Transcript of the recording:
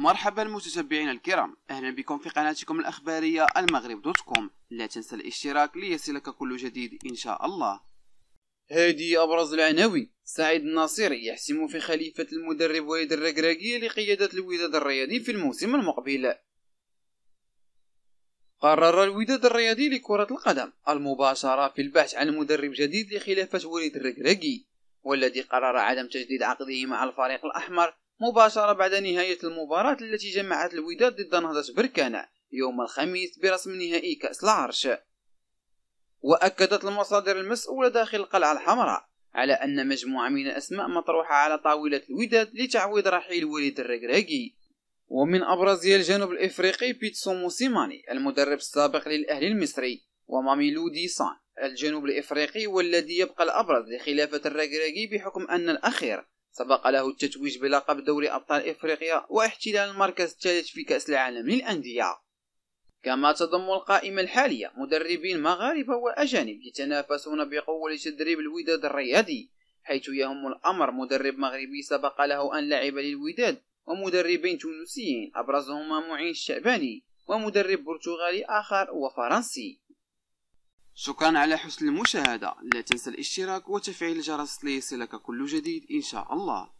مرحبا متتبعينا الكرام اهلا بكم في قناتكم الاخباريه المغرب دوت كوم لا تنسى الاشتراك ليصلك كل جديد ان شاء الله هذه ابرز العناوين سعيد الناصري يحسم في خليفه المدرب وليد الركراكي لقياده الوداد الرياضي في الموسم المقبل قرر الوداد الرياضي لكرة القدم المباشرة في البحث عن مدرب جديد لخلافة وليد الركراكي والذي قرر عدم تجديد عقده مع الفريق الأحمر مباشرة بعد نهاية المباراة التي جمعت الوداد ضد نهضة بركانة يوم الخميس برسم نهائي كأس العرش وأكدت المصادر المسؤولة داخل القلعة الحمراء على أن مجموعة من الأسماء مطروحة على طاولة الوداد لتعويض رحيل وليد الركراكي ومن أبرزها الجنوب الإفريقي بيتسو موسيماني المدرب السابق للأهلي المصري وماميلو سان الجنوب الإفريقي والذي يبقى الأبرز لخلافة الركراكي بحكم أن الأخير سبق له التتويج بلقب دوري أبطال إفريقيا واحتلال المركز الثالث في كأس العالم للأندية كما تضم القائمة الحالية مدربين مغاربة وأجانب يتنافسون بقوة لتدريب الوداد الرياضي حيث يهم الأمر مدرب مغربي سبق له أن لعب للوداد ومدربين تونسيين أبرزهما معين الشعباني ومدرب برتغالي آخر وفرنسي شكرا على حسن المشاهدة لا تنسى الاشتراك وتفعيل الجرس ليصلك كل جديد إن شاء الله